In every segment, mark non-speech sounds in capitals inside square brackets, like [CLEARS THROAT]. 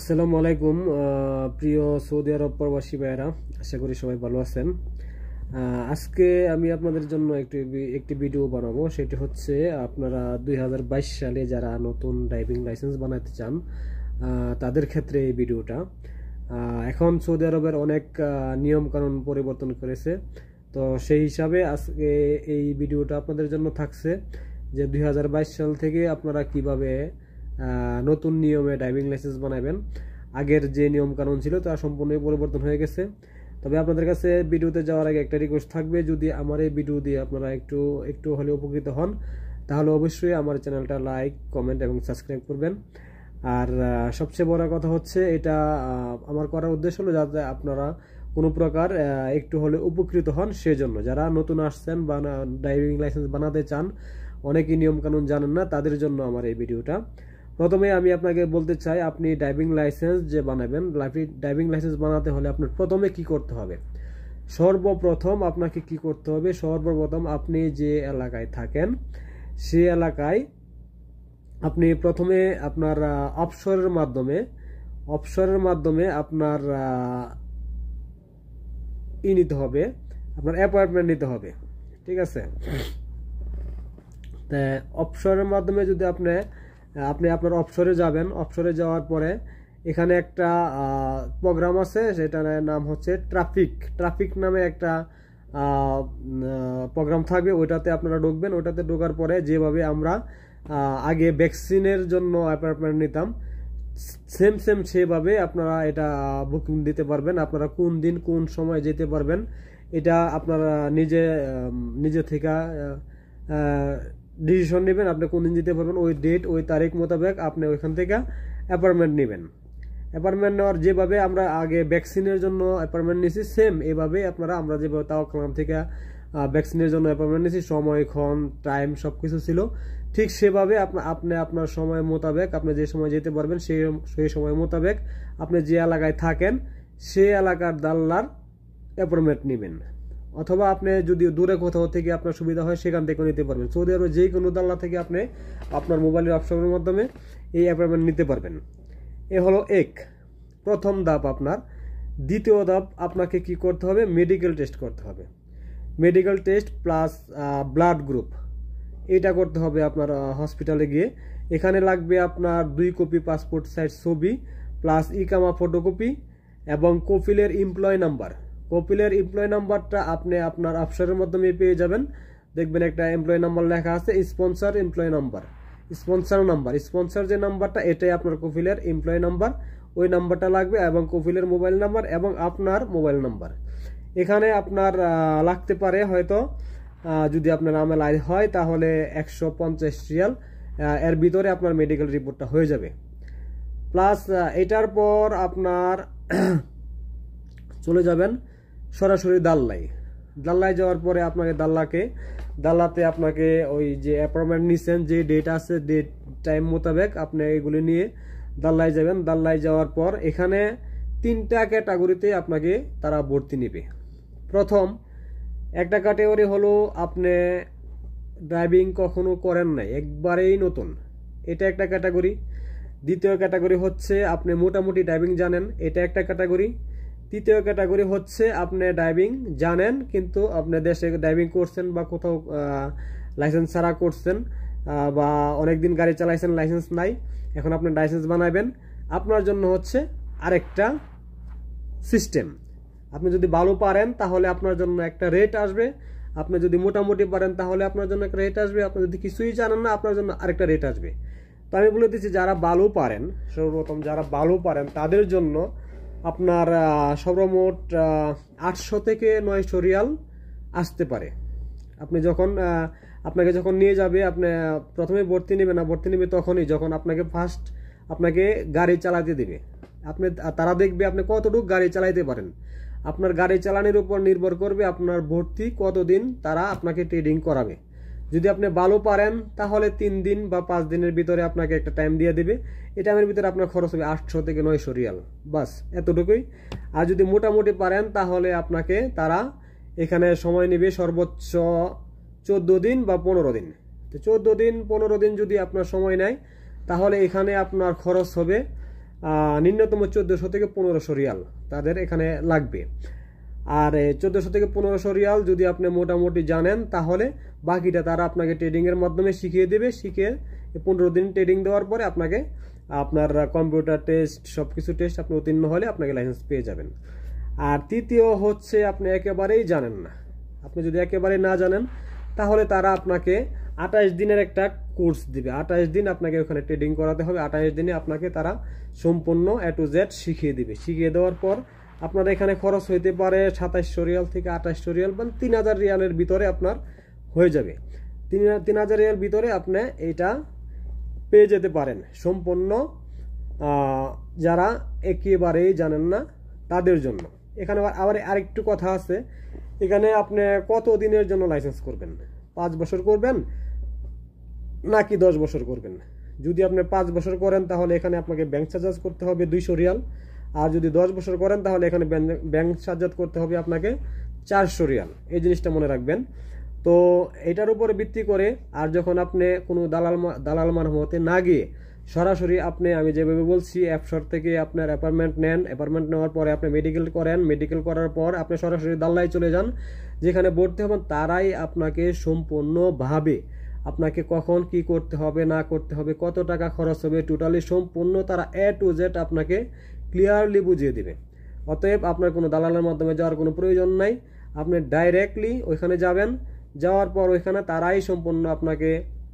আসসালামু আলাইকুম প্রিয় সৌদি আরব প্রবাসী ভাইয়েরা আশা করি সবাই ভালো আছেন আজকে আমি আপনাদের জন্য একটি একটি ভিডিও বানাবো সেটি হচ্ছে আপনারা দুই সালে যারা নতুন ড্রাইভিং লাইসেন্স বানাতে চান তাদের ক্ষেত্রে এই ভিডিওটা এখন সৌদি আরবের অনেক নিয়মকানুন পরিবর্তন করেছে তো সেই হিসাবে আজকে এই ভিডিওটা আপনাদের জন্য থাকছে যে দুই সাল থেকে আপনারা কিভাবে নতুন নিয়মে ড্রাইভিং লাইসেন্স বানাবেন আগের যে নিয়ম কানুন ছিল তা সম্পূর্ণই পরিবর্তন হয়ে গেছে তবে আপনাদের কাছে ভিডিওতে যাওয়ার আগে একটা রিকোয়েস্ট থাকবে যদি আমার এই ভিডিও দিয়ে আপনারা একটু একটু হলে উপকৃত হন তাহলে অবশ্যই আমার চ্যানেলটা লাইক কমেন্ট এবং সাবস্ক্রাইব করবেন আর সবচেয়ে বড় কথা হচ্ছে এটা আমার করার উদ্দেশ্য হলো যাতে আপনারা কোনো প্রকার একটু হলে উপকৃত হন সেজন্য যারা নতুন আসছেন বা ড্রাইভিং লাইসেন্স বানাতে চান অনেকেই নিয়মকানুন জানেন না তাদের জন্য আমার এই ভিডিওটা প্রথমে আমি আপনাকে বলতে চাই আপনি ড্রাইভিং লাইসেন্স যে বানাবেন ড্রাইভিং লাইসেন্স বানাতে হলে আপনার প্রথমে কি করতে হবে সর্বপ্রথম আপনাকে কি করতে হবে সর্বপ্রথম আপনি যে এলাকায় থাকেন সে এলাকায় আপনি প্রথমে আপনার অপসরের মাধ্যমে অপসরের মাধ্যমে আপনার ই নিতে হবে আপনার অ্যাপয়েন্টমেন্ট নিতে হবে ঠিক আছে তা অপসরের মাধ্যমে যদি আপনি আপনি আপনার অপসরে যাবেন অপসরে যাওয়ার পরে এখানে একটা প্রোগ্রাম আছে সেটার নাম হচ্ছে ট্রাফিক ট্রাফিক নামে একটা প্রোগ্রাম থাকবে ওইটাতে আপনারা ঢুকবেন ওইটাতে ঢোকার পরে যেভাবে আমরা আগে ভ্যাকসিনের জন্য অ্যাপয়েন্টমেন্ট নিতাম সেম সেম সেভাবে আপনারা এটা বুকিং দিতে পারবেন আপনারা কোন দিন কোন সময় যেতে পারবেন এটা আপনারা নিজে নিজে থেকে ডিসিশন নেবেন আপনি কোন দিন যেতে পারবেন ওই ডেট ওই তারিখ মোতাবেক আপনি ওইখান থেকে অ্যাপয়েন্টমেন্ট নেবেন অ্যাপার্টমেন্ট নেওয়ার যেভাবে আমরা আগে ভ্যাকসিনের জন্য অ্যাপয়েন্টমেন্ট নিয়েছি সেম এভাবে আপনারা আমরা যেভাবে তাও কালাম থেকে ভ্যাকসিনের জন্য অ্যাপয়েন্টমেন্ট নিয়েছি সময় ক্ষণ টাইম সব কিছু ছিল ঠিক সেভাবে আপনি আপনার সময় মোতাবেক আপনি যে সময় যেতে পারবেন সেই সেই সময় মোতাবেক আপনি যে এলাকায় থাকেন সেই এলাকার দাল্লার অ্যাপয়েন্টমেন্ট নেবেন অথবা আপনি যদি দূরে কোথাও থেকে আপনার সুবিধা হয় সেখান থেকেও নিতে পারবেন সৌদি আরবের যে কোনো দাল্লা থেকে আপনি আপনার মোবাইলের অপশনের মাধ্যমে এই অ্যাপয়েন্টমেন্ট নিতে পারবেন এ হলো এক প্রথম ধাপ আপনার দ্বিতীয় ধাপ আপনাকে কি করতে হবে মেডিকেল টেস্ট করতে হবে medical test plus blood group এটা করতে হবে আপনার হসপিটালে গিয়ে এখানে লাগবে আপনার দুই কপি পাসপোর্ট সাইজ ছবি প্লাস ইকামা ফটোকপি এবং কপিলের এমপ্লয় নাম্বার পপুলার এমপ্লয় নাম্বারটা আপনি আপনার অফিসারের মাধ্যমে পেয়ে যাবেন দেখবেন একটা এমপ্লয় নাম্বার লেখা আছে sponsor employ number sponsor number sponsor যে নাম্বারটা এটাই আপনার কপিলের এমপ্লয় নাম্বার ওই নাম্বারটা লাগবে এবং কপিলের মোবাইল নাম্বার এবং আপনার মোবাইল নাম্বার এখানে আপনার লাগতে পারে হয়তো যদি আপনার নামে লাই হয় তাহলে একশো পঞ্চাশ রিয়াল এর ভিতরে আপনার মেডিকেল রিপোর্টটা হয়ে যাবে প্লাস এটার পর আপনার [CLEARS THROAT] চলে যাবেন সরাসরি দাল্লায় দাল্লায় যাওয়ার পরে আপনাকে দাল্লাকে দাল্লাতে আপনাকে ওই যে অ্যাপয়েন্টমেন্ট নিচ্ছেন যে ডেট আছে ডেট টাইম মোতাবেক আপনি এগুলি নিয়ে দাল্লায় যাবেন দাল্লায় যাওয়ার পর এখানে তিনটা ক্যাটাগরিতে আপনাকে তারা ভর্তি নেবে প্রথম একটা ক্যাটাগরি হলো আপনি ড্রাইভিং কখনো করেন নাই একবারেই নতুন এটা একটা ক্যাটাগরি দ্বিতীয় ক্যাটাগরি হচ্ছে আপনি মোটামুটি ড্রাইভিং জানেন এটা একটা ক্যাটাগরি তৃতীয় ক্যাটাগরি হচ্ছে আপনি ডাইভিং জানেন কিন্তু আপনি দেশে ডাইভিং করছেন বা কোথাও লাইসেন্স ছাড়া করছেন বা অনেক দিন গাড়ি চালাইছেন লাইসেন্স নাই এখন আপনি লাইসেন্স বানাবেন আপনার জন্য হচ্ছে আরেকটা সিস্টেম আপনি যদি ভালো পারেন তাহলে আপনার জন্য একটা রেট আসবে আপনি যদি মোটামুটি পারেন তাহলে আপনার জন্য একটা রেট আসবে আপনি যদি কিছুই জানেন না আপনার জন্য আরেকটা রেট আসবে তো আমি বলে দিচ্ছি যারা ভালো পারেন সর্বপ্রথম যারা ভালো পারেন তাদের জন্য আপনার সর্বমোট আটশো থেকে নয়শো রিয়াল আসতে পারে আপনি যখন আপনাকে যখন নিয়ে যাবে আপনি প্রথমে ভর্তি নেবে না ভর্তি নেবে তখনই যখন আপনাকে ফার্স্ট আপনাকে গাড়ি চালাতে দেবে আপনি তারা দেখবে আপনি কতটুকু গাড়ি চালাইতে পারেন আপনার গাড়ি চালানোর উপর নির্ভর করবে আপনার ভর্তি কতদিন তারা আপনাকে ট্রেডিং করাবে যদি আপনি ভালো পারেন তাহলে তিন দিন বা পাঁচ দিনের ভিতরে আপনাকে একটা টাইম দিয়ে দেবে এই টাইমের ভিতরে আপনার খরচ হবে আটশো থেকে নয়শো রিয়াল বাস এতটুকুই আর যদি মোটামুটি পারেন তাহলে আপনাকে তারা এখানে সময় নেবে সর্বোচ্চ চোদ্দো দিন বা পনেরো দিন তো চোদ্দো দিন পনেরো দিন যদি আপনার সময় নেয় তাহলে এখানে আপনার খরচ হবে নিম্নতম চোদ্দোশো থেকে পনেরোশো রিয়াল তাদের এখানে লাগবে আর চোদ্দোশো থেকে পনেরোশো রিয়াল যদি আপনি মোটামুটি জানেন তাহলে বাকিটা তারা আপনাকে ট্রেডিংয়ের মাধ্যমে শিখিয়ে দেবে শিখে পনেরো দিন ট্রেডিং দেওয়ার পরে আপনাকে আপনার কম্পিউটার টেস্ট সব কিছু টেস্ট আপনি উত্তীর্ণ হলে আপনাকে লাইসেন্স পেয়ে যাবেন আর তৃতীয় হচ্ছে আপনি একেবারেই জানেন না আপনি যদি একেবারে না জানেন তাহলে তারা আপনাকে আঠাশ দিনের একটা কোর্স দিবে আঠাশ দিন আপনাকে ওখানে ট্রেডিং করাতে হবে আঠাশ দিনে আপনাকে তারা সম্পূর্ণ এ টু জেড শিখিয়ে দিবে শিখিয়ে দেওয়ার পর আপনার এখানে খরচ হইতে পারে সাতাইশশো রিয়াল থেকে আঠাইশশো রিয়াল মানে তিন হাজার রিয়ালের ভিতরে আপনার হয়ে যাবে তিন তিন হাজার রিয়াল ভিতরে আপনি এটা পেয়ে যেতে পারেন সম্পূর্ণ যারা একেবারেই জানেন না তাদের জন্য এখানে আবার আরেকটু কথা আছে এখানে আপনি কত দিনের জন্য লাইসেন্স করবেন পাঁচ বছর করবেন নাকি দশ বছর করবেন যদি আপনি পাঁচ বছর করেন তাহলে এখানে আপনাকে ব্যাংক চার্জ করতে হবে দুইশো রিয়াল আর যদি দশ বছর করেন তাহলে এখানে ব্যাংক সাজাত করতে হবে আপনাকে চারশো রিয়াল এই জিনিসটা মনে রাখবেন তো এটার উপরে ভিত্তি করে আর যখন আপনি কোনো দালাল দালাল মারফতে না গিয়ে সরাসরি আপনি আমি যেভাবে বলছি অ্যাপসর থেকে আপনার অ্যাপার্টমেন্ট নেন অ্যাপার্টমেন্ট নেওয়ার পরে আপনি মেডিকেল করেন মেডিকেল করার পর আপনি সরাসরি দাল্লায় চলে যান যেখানে ভর্তি হবেন তারাই আপনাকে সম্পূর্ণভাবে আপনাকে কখন কি করতে হবে না করতে হবে কত টাকা খরচ হবে টোটালি সম্পূর্ণ তারা এ টু জেড আপনাকে ক্লিয়ারলি বুঝিয়ে দিবে অতএব আপনার কোনো দালালের মাধ্যমে যাওয়ার কোনো প্রয়োজন নাই আপনি ডাইরেক্টলি ওইখানে যাবেন যাওয়ার পর ওইখানে তারাই সম্পূর্ণ আপনাকে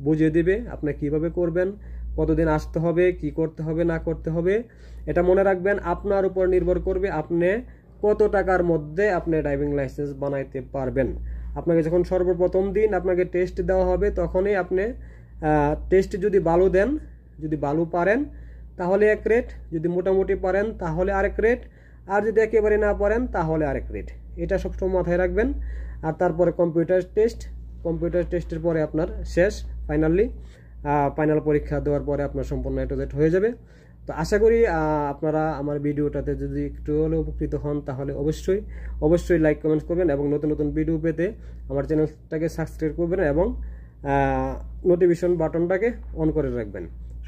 বুঝিয়ে দিবে আপনি কিভাবে করবেন কতদিন আসতে হবে কি করতে হবে না করতে হবে এটা মনে রাখবেন আপনার উপর নির্ভর করবে আপনি কত টাকার মধ্যে আপনি ড্রাইভিং লাইসেন্স বানাইতে পারবেন আপনাকে যখন সর্বপ্রথম দিন আপনাকে টেস্ট দেওয়া হবে তখনই আপনি টেস্ট যদি ভালো দেন যদি ভালো পারেন তাহলে এক রেট যদি মোটামুটি পারেন তাহলে আরেক রেট আর যদি একেবারে না পারেন তাহলে আরেক রেট এটা সবসময় মাথায় রাখবেন আর তারপরে কম্পিউটার টেস্ট কম্পিউটার টেস্টের পরে আপনার শেষ ফাইনালি ফাইনাল পরীক্ষা দেওয়ার পরে আপনার সম্পূর্ণ এটোজেট হয়ে যাবে তো আশা করি আপনারা আমার ভিডিওটাতে যদি একটু হলে উপকৃত হন তাহলে অবশ্যই অবশ্যই লাইক কমেন্ট করবেন এবং নতুন নতুন ভিডিও পেতে আমার চ্যানেলটাকে সাবস্ক্রাইব করবেন এবং নোটিফিকেশন বাটনটাকে অন করে রাখবেন